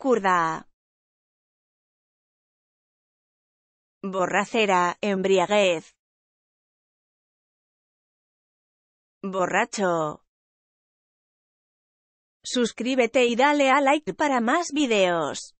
curda. Borracera, embriaguez. Borracho. Suscríbete y dale a like para más videos.